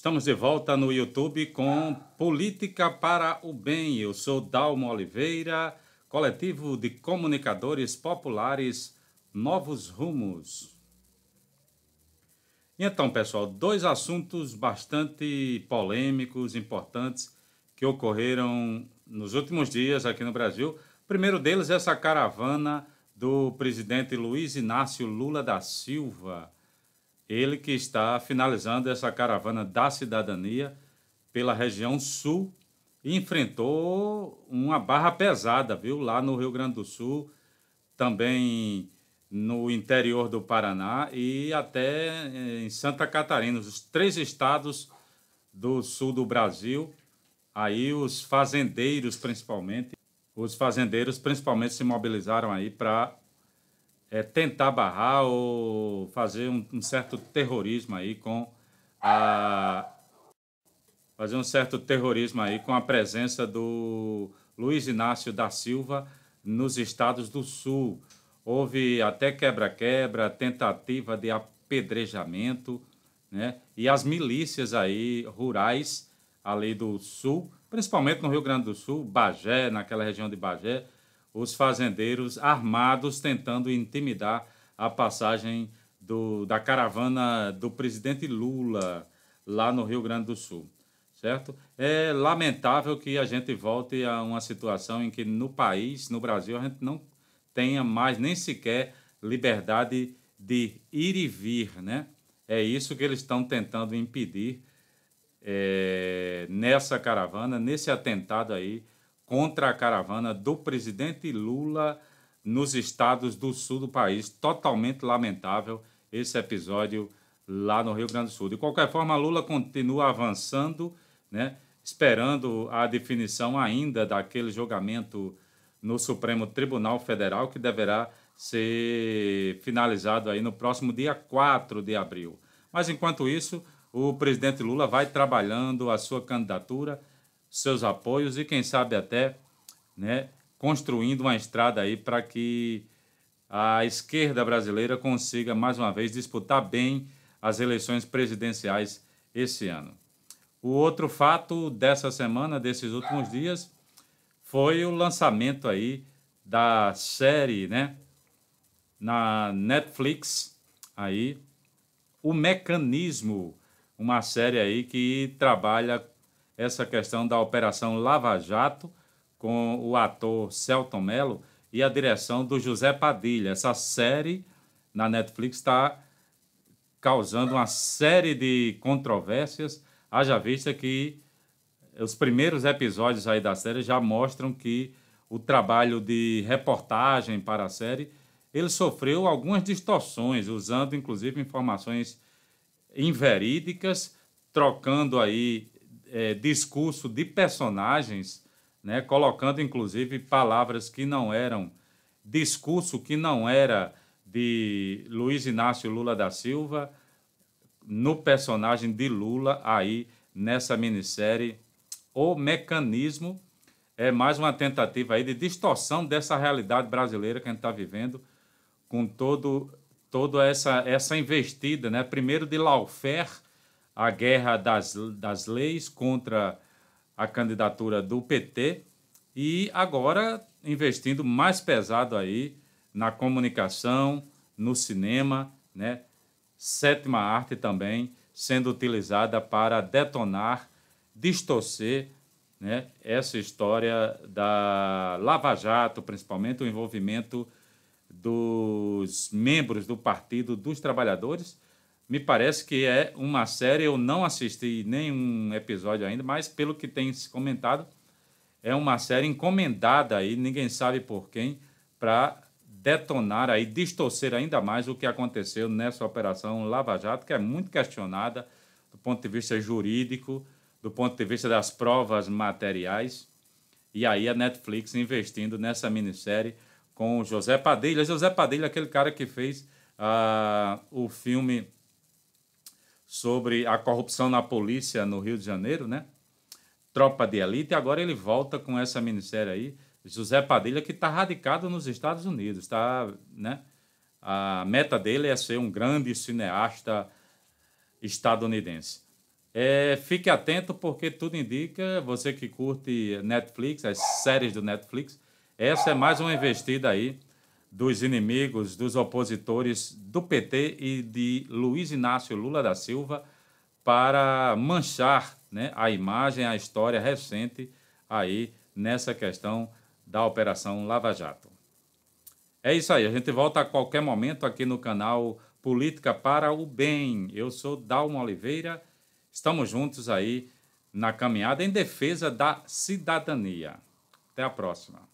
Estamos de volta no YouTube com Política para o Bem. Eu sou Dalmo Oliveira, coletivo de comunicadores populares Novos Rumos. Então, pessoal, dois assuntos bastante polêmicos, importantes, que ocorreram nos últimos dias aqui no Brasil. O primeiro deles é essa caravana do presidente Luiz Inácio Lula da Silva ele que está finalizando essa caravana da cidadania pela região sul enfrentou uma barra pesada, viu? Lá no Rio Grande do Sul, também no interior do Paraná e até eh, em Santa Catarina, os três estados do sul do Brasil. Aí os fazendeiros, principalmente, os fazendeiros principalmente se mobilizaram aí para é, tentar barrar ou fazer um, um, certo terrorismo aí com a fazer um certo terrorismo aí com a presença do Luiz Inácio da Silva nos estados do Sul. Houve até quebra-quebra, tentativa de apedrejamento, né? E as milícias aí rurais ali do Sul, principalmente no Rio Grande do Sul, Bagé, naquela região de Bagé, os fazendeiros armados tentando intimidar a passagem do, da caravana do presidente Lula lá no Rio Grande do Sul, certo? É lamentável que a gente volte a uma situação em que no país, no Brasil, a gente não tenha mais nem sequer liberdade de ir e vir, né? É isso que eles estão tentando impedir é, nessa caravana, nesse atentado aí contra a caravana do presidente Lula nos estados do sul do país. Totalmente lamentável esse episódio lá no Rio Grande do Sul. De qualquer forma, Lula continua avançando, né? esperando a definição ainda daquele julgamento no Supremo Tribunal Federal que deverá ser finalizado aí no próximo dia 4 de abril. Mas enquanto isso, o presidente Lula vai trabalhando a sua candidatura, seus apoios e quem sabe até né, construindo uma estrada aí para que a esquerda brasileira consiga mais uma vez disputar bem as eleições presidenciais esse ano. O outro fato dessa semana, desses últimos dias, foi o lançamento aí da série, né, na Netflix aí, o mecanismo, uma série aí que trabalha essa questão da Operação Lava Jato com o ator Celton Mello e a direção do José Padilha. Essa série na Netflix está causando uma série de controvérsias, haja vista que os primeiros episódios aí da série já mostram que o trabalho de reportagem para a série ele sofreu algumas distorções, usando inclusive informações inverídicas, trocando aí é, discurso de personagens, né, colocando inclusive palavras que não eram, discurso que não era de Luiz Inácio Lula da Silva, no personagem de Lula aí nessa minissérie O Mecanismo. É mais uma tentativa aí de distorção dessa realidade brasileira que a gente está vivendo com todo, toda essa, essa investida, né? primeiro de Laufer, a guerra das, das leis contra a candidatura do PT e agora investindo mais pesado aí na comunicação, no cinema, né? Sétima arte também sendo utilizada para detonar, distorcer né? essa história da Lava Jato, principalmente o envolvimento dos membros do Partido dos Trabalhadores me parece que é uma série, eu não assisti nenhum episódio ainda, mas pelo que tem se comentado, é uma série encomendada aí, ninguém sabe por quem, para detonar aí, distorcer ainda mais o que aconteceu nessa operação Lava Jato, que é muito questionada do ponto de vista jurídico, do ponto de vista das provas materiais. E aí a Netflix investindo nessa minissérie com o José Padilha. José Padilha, aquele cara que fez uh, o filme sobre a corrupção na polícia no Rio de Janeiro, né? Tropa de elite. Agora ele volta com essa minissérie aí, José Padilha, que está radicado nos Estados Unidos, tá, né? A meta dele é ser um grande cineasta estadunidense. É, fique atento porque tudo indica, você que curte Netflix, as séries do Netflix, essa é mais uma investida aí dos inimigos, dos opositores do PT e de Luiz Inácio Lula da Silva para manchar né, a imagem, a história recente aí nessa questão da Operação Lava Jato. É isso aí, a gente volta a qualquer momento aqui no canal Política para o Bem. Eu sou Dalmo Oliveira, estamos juntos aí na caminhada em defesa da cidadania. Até a próxima.